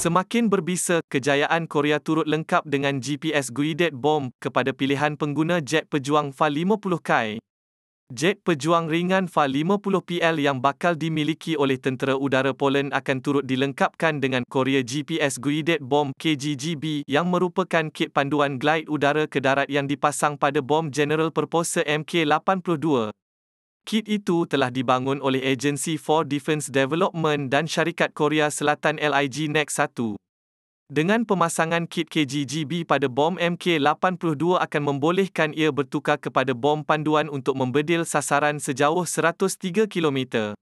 Semakin berbisa, kejayaan Korea turut lengkap dengan GPS guided bomb kepada pilihan pengguna jet pejuang f 50 k Jet pejuang ringan F-50PL yang bakal dimiliki oleh tentera udara Poland akan turut dilengkapkan dengan Korea GPS guided bomb KGGB yang merupakan kit panduan glide udara ke darat yang dipasang pada bom General Purpose MK-82. Kit itu telah dibangun oleh agensi for defense development dan syarikat Korea Selatan LIG nex 1. Dengan pemasangan kit KGGB pada bom MK82 akan membolehkan ia bertukar kepada bom panduan untuk membedil sasaran sejauh 103 km.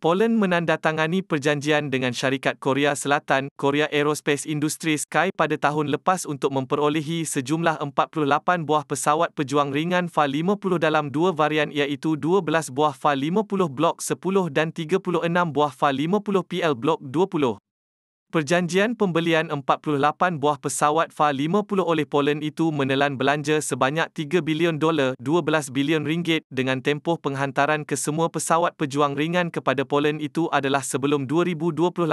Poland menandatangani perjanjian dengan syarikat Korea Selatan, Korea Aerospace Industries Sky, pada tahun lepas untuk memperolehi sejumlah 48 buah pesawat pejuang ringan FA-50 dalam dua varian iaitu 12 buah FA-50 Block 10 dan 36 buah FA-50 PL Block 20. Perjanjian pembelian 48 buah pesawat FA-50 oleh Poland itu menelan belanja sebanyak 3 bilion dolar, 12 bilion ringgit dengan tempoh penghantaran ke semua pesawat pejuang ringan kepada Poland itu adalah sebelum 2028.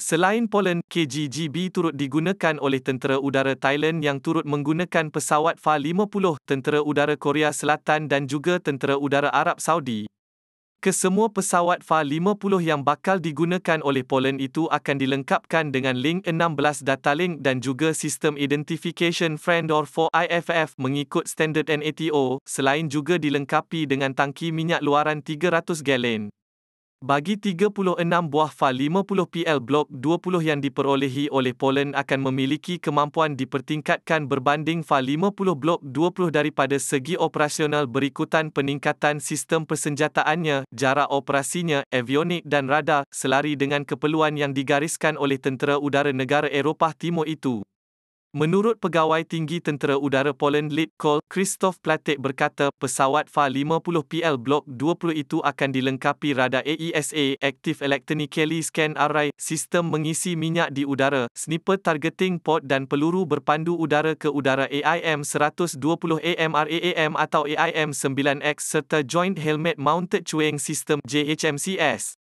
Selain Poland, KGGB turut digunakan oleh tentera udara Thailand yang turut menggunakan pesawat FA-50, tentera udara Korea Selatan dan juga tentera udara Arab Saudi. Kesemua pesawat FA-50 yang bakal digunakan oleh Poland itu akan dilengkapkan dengan link 16 data link dan juga sistem identification friend or for IFF mengikut standard NATO, selain juga dilengkapi dengan tangki minyak luaran 300 galen. Bagi 36 buah FA-50PL Blok 20 yang diperolehi oleh Poland akan memiliki kemampuan dipertingkatkan berbanding FA-50 Blok 20 daripada segi operasional berikutan peningkatan sistem persenjataannya, jarak operasinya, avionik dan radar, selari dengan keperluan yang digariskan oleh Tentera Udara Negara Eropah Timur itu. Menurut Pegawai Tinggi Tentera Udara Poland Litkol, Christoph Platek berkata, pesawat FA-50PL Block 20 itu akan dilengkapi radar AESA, Active Electronically Scan Array, sistem mengisi minyak di udara, sniper targeting pod dan peluru berpandu udara ke udara AIM-120 AMRAAM atau AIM-9X serta Joint Helmet Mounted Chewing System JHMCS.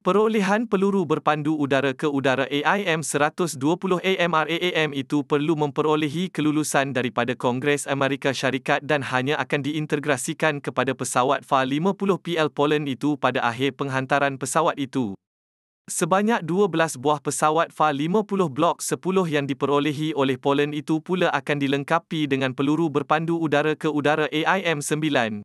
Perolehan peluru berpandu udara ke udara AIM 120 AMR AAM itu perlu memperolehi kelulusan daripada Kongres Amerika Syarikat dan hanya akan diintegrasikan kepada pesawat FA-50 PL Poland itu pada akhir penghantaran pesawat itu. Sebanyak 12 buah pesawat FA-50 blok 10 yang diperolehi oleh Poland itu pula akan dilengkapi dengan peluru berpandu udara ke udara AIM 9.